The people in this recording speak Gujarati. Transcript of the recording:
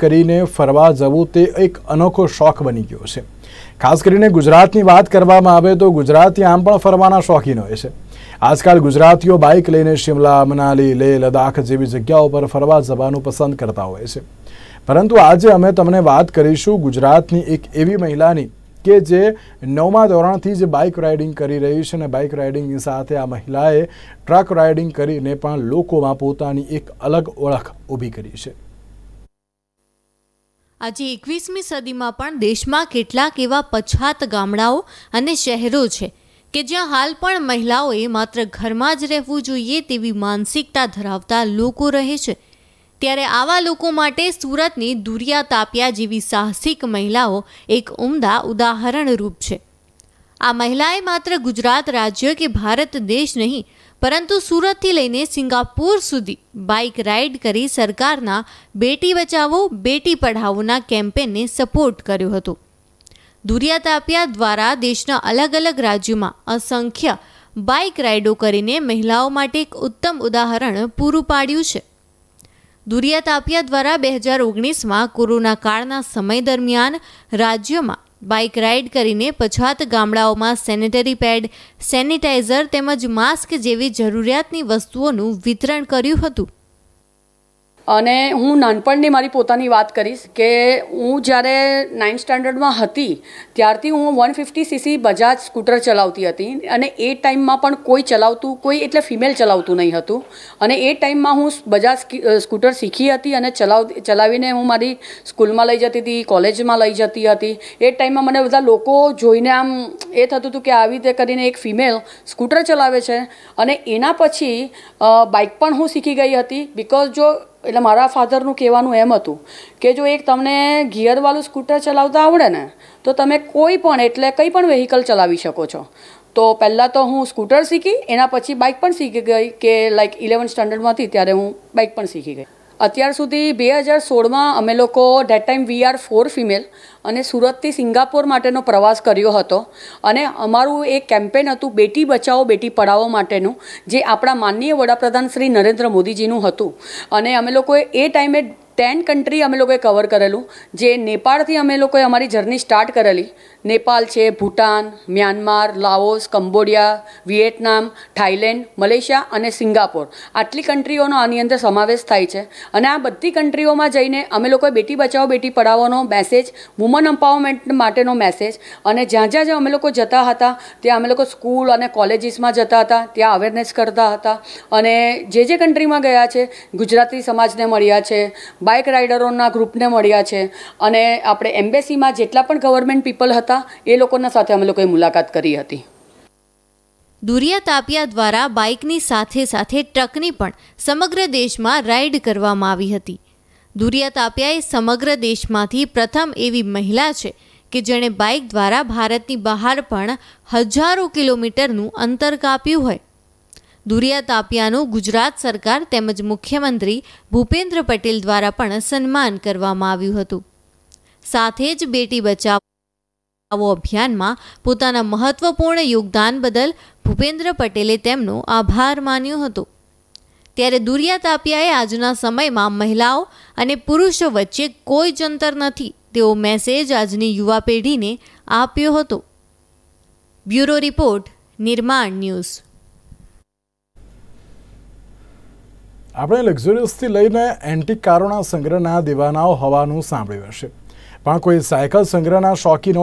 કરીને ફરવા જવું તે એક અનોખો શોખ બની ગયો છે ખાસ કરીને ગુજરાતની વાત કરવામાં આવે તો ગુજરાતી આમ પણ ફરવાના શોખીન હોય છે આજકાલ ગુજરાતીઓ બાઇક લઈને શિમલા મનાલી લેહ લદાખ જેવી જગ્યાઓ પર ફરવા જવાનું પસંદ કરતા હોય છે પરંતુ આજે અમે તમને વાત કરીશું ગુજરાતની એક એવી મહિલાની કે જે નવમા ધોરણથી જે બાઇક રાઇડિંગ કરી રહી છે અને બાઇક રાઇડિંગની સાથે આ મહિલાએ ટ્રક રાઇડિંગ કરીને પણ લોકોમાં પોતાની એક અલગ ઓળખ ઊભી કરી છે આજે એકવીસમી સદીમાં પણ દેશમાં કેટલાક એવા પછાત ગામડાઓ અને શહેરો છે કે જ્યાં હાલ પણ મહિલાઓએ માત્ર ઘરમાં જ રહેવું જોઈએ તેવી માનસિકતા ધરાવતા લોકો રહે છે ત્યારે આવા લોકો માટે સુરતની દુરિયા તાપિયા જેવી સાહસિક મહિલાઓ એક ઉમદા ઉદાહરણરૂપ છે આ મહિલાએ માત્ર ગુજરાત રાજ્ય કે ભારત દેશ નહીં પરંતુ સુરતથી લઈને સિંગાપુર સુધી બાઇક રાઇડ કરી સરકારના બેટી બચાવો બેટી પઢાવોના કેમ્પેનને સપોર્ટ કર્યો હતો દુરિયા તાપિયા દ્વારા દેશના અલગ અલગ રાજ્યોમાં અસંખ્ય બાઇક રાઇડો કરીને મહિલાઓ માટે એક ઉત્તમ ઉદાહરણ પૂરું પાડ્યું છે દુરિયા તાપિયા દ્વારા બે હજાર ઓગણીસમાં કોરોના કાળના સમય દરમિયાન રાજ્યમાં બાઇક રાઇડ કરીને પછાત ગામડાઓમાં સેનેટરી પેડ સેનિટાઇઝર તેમજ માસ્ક જેવી જરૂરિયાતની વસ્તુઓનું વિતરણ કર્યું હતું અને હું નાનપણની મારી પોતાની વાત કરીશ કે હું જ્યારે નાઇન્થ સ્ટાન્ડર્ડમાં હતી ત્યારથી હું one fifty CC Bajaj scooter ચલાવતી હતી અને એ ટાઈમમાં પણ કોઈ ચલાવતું કોઈ એટલે ફિમેલ ચલાવતું નહીં હતું અને એ ટાઈમમાં હું બજાજ સ્કૂટર શીખી હતી અને ચલાવ ચલાવીને હું મારી સ્કૂલમાં લઈ જતી હતી કોલેજમાં લઈ જતી હતી એ ટાઈમમાં મને બધા લોકો જોઈને આમ એ થતું હતું કે આવી રીતે કરીને એક ફિમેલ સ્કૂટર ચલાવે છે અને એના પછી બાઇક પણ હું શીખી ગઈ હતી બિકોઝ જો એટલે મારા ફાધરનું કહેવાનું એમ હતું કે જો એક તમને ગિયરવાળું સ્કૂટર ચલાવતા આવડે ને તો તમે કોઈ પણ એટલે કંઈ પણ વેહિકલ ચલાવી શકો છો તો પહેલાં તો હું સ્કૂટર શીખી એના પછી બાઇક પણ શીખી ગઈ કે લાઈક ઇલેવન સ્ટાન્ડર્ડમાંથી ત્યારે હું બાઇક પણ શીખી ગઈ અત્યાર સુધી બે હજાર સોળમાં અમે લોકો that time we are four female અને સુરતથી સિંગાપોર માટેનો પ્રવાસ કર્યો હતો અને અમારું એક કેમ્પેન હતું બેટી બચાવો બેટી પઢાવો માટેનું જે આપણા માનનીય વડાપ્રધાન શ્રી નરેન્દ્ર મોદીજીનું હતું અને અમે લોકોએ એ ટાઈમે ટેન કન્ટ્રી અમે લોકોએ કવર કરેલું જે નેપાળથી અમે લોકોએ અમારી જર્ની સ્ટાર્ટ કરેલી નેપાલ છે Bhutan Myanmar Laos Cambodia Vietnam Thailand Malaysia અને સિંગાપોર આટલી કન્ટ્રીઓનો આની અંદર સમાવેશ થાય છે અને આ બધી કન્ટ્રીઓમાં જઈને અમે લોકોએ બેટી બચાવો બેટી પઢાવોનો મેસેજ વુમન એમ્પાવરમેન્ટ માટેનો મેસેજ અને જ્યાં જ્યાં જ્યાં અમે લોકો જતા હતા ત્યાં અમે લોકો સ્કૂલ અને કોલેજીસમાં જતા હતા ત્યાં અવેરનેસ કરતા હતા અને જે જે કન્ટ્રીમાં ગયા છે ગુજરાતી સમાજને મળ્યા છે બાઇક રાઇડરોના ગ્રુપને મળ્યા છે અને આપણે એમ્બેસીમાં જેટલા પણ ગવર્મેન્ટ પીપલ હતા એ લોકોના સાથે અમે લોકોએ મુલાકાત કરી હતી દુરિયા તાપિયા દ્વારા બાઇકની સાથે સાથે ટ્રકની પણ સમગ્ર દેશમાં રાઇડ કરવામાં આવી હતી દુરિયા તાપિયા એ સમગ્ર દેશમાંથી પ્રથમ એવી મહિલા છે કે જેણે બાઇક દ્વારા ભારતની બહાર પણ હજારો કિલોમીટરનું અંતર કાપ્યું હોય દુરિયા તાપિયાનું ગુજરાત સરકાર તેમજ મુખ્યમંત્રી ભૂપેન્દ્ર પટેલ દ્વારા પણ સન્માન કરવામાં આવ્યું હતું સાથે જ બેટી બચાવો અભિયાનમાં પોતાના મહત્વપૂર્ણ યોગદાન બદલ ભૂપેન્દ્ર પટેલે તેમનો આભાર માન્યો હતો ત્યારે દુરિયા તાપિયાએ આજના સમયમાં મહિલાઓ અને પુરુષો વચ્ચે કોઈ જ અંતર નથી તેવો મેસેજ આજની યુવા પેઢીને આપ્યો હતો બ્યુરો રિપોર્ટ નિર્માણ ન્યૂઝ આપણે લક્ઝુરિયસથી લઈને એન્ટિક કારોના સંગ્રહના દીવાનાઓ હોવાનું સાંભળ્યું હશે પણ કોઈ સાયકલ સંગ્રહના શોખીન હોય